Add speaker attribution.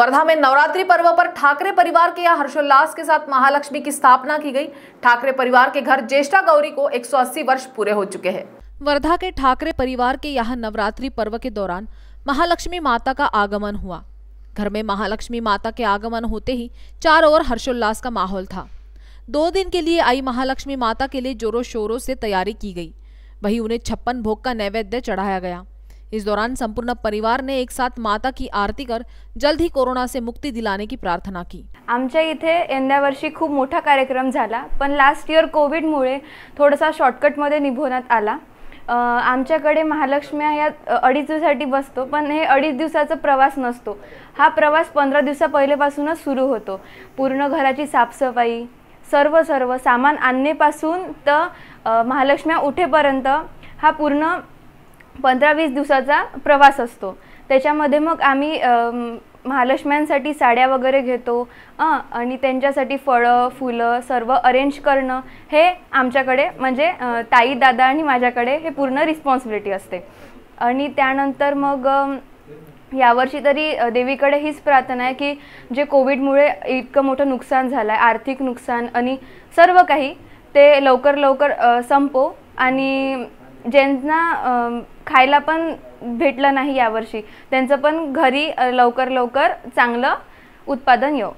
Speaker 1: वर्धा में नवरात्रि पर्व पर ठाकरे परिवार के यहाँ हर्षोल्लास के साथ महालक्ष्मी की स्थापना की गई ठाकरे परिवार के घर ज्येष्ठा गौरी को 180 वर्ष पूरे हो चुके हैं वर्धा के ठाकरे परिवार के यहाँ नवरात्रि पर्व के दौरान महालक्ष्मी माता का आगमन हुआ घर में महालक्ष्मी माता के आगमन होते ही चार ओर हर्षोल्लास का माहौल था दो दिन के लिए आई महालक्ष्मी माता के लिए जोरों शोरों से तैयारी की गई वहीं उन्हें छप्पन भोग का नैवेद्य चढ़ाया गया इस दौरान संपूर्ण परिवार ने एक साथ माता की आरती कर जल्द ही कोरोना से मुक्ति दिलाने की प्रार्थना की आमच्या इथे यंदा वर्षी खूप मोठा कार्यक्रम झाला
Speaker 2: पण लास्ट इयर कोविडमुळे थोडासा शॉर्टकटमध्ये निभवण्यात आला आमच्याकडे महालक्ष्मी या अडीच दिवसासाठी बसतो पण हे अडीच दिवसाचा प्रवास नसतो हा प्रवास पंधरा दिवसा पहिल्यापासूनच सुरू होतो पूर्ण घराची साफसफाई सर्व सर्व सामान आणणेपासून तर महालक्ष्म्या उठेपर्यंत हा पूर्ण पंधरा वीस दिवसाचा प्रवास असतो त्याच्यामध्ये मग आम्ही महालक्ष्म्यांसाठी साड्या वगैरे घेतो आणि त्यांच्यासाठी फळं फुलं सर्व अरेंज करणं हे आमच्याकडे म्हणजे ताई दादा आणि माझ्याकडे हे पूर्ण रिस्पॉन्सिबिलिटी असते आणि त्यानंतर मग यावर्षी तरी देवीकडे हीच प्रार्थना आहे की जे कोविडमुळे इतकं मोठं नुकसान झालं आहे आर्थिक नुकसान आणि सर्व काही ते लवकर लवकर संपो आणि ज्यांना खायला पण भेटलं नाही यावर्षी त्यांचं पण घरी लवकर लवकर चांगलं उत्पादन येऊ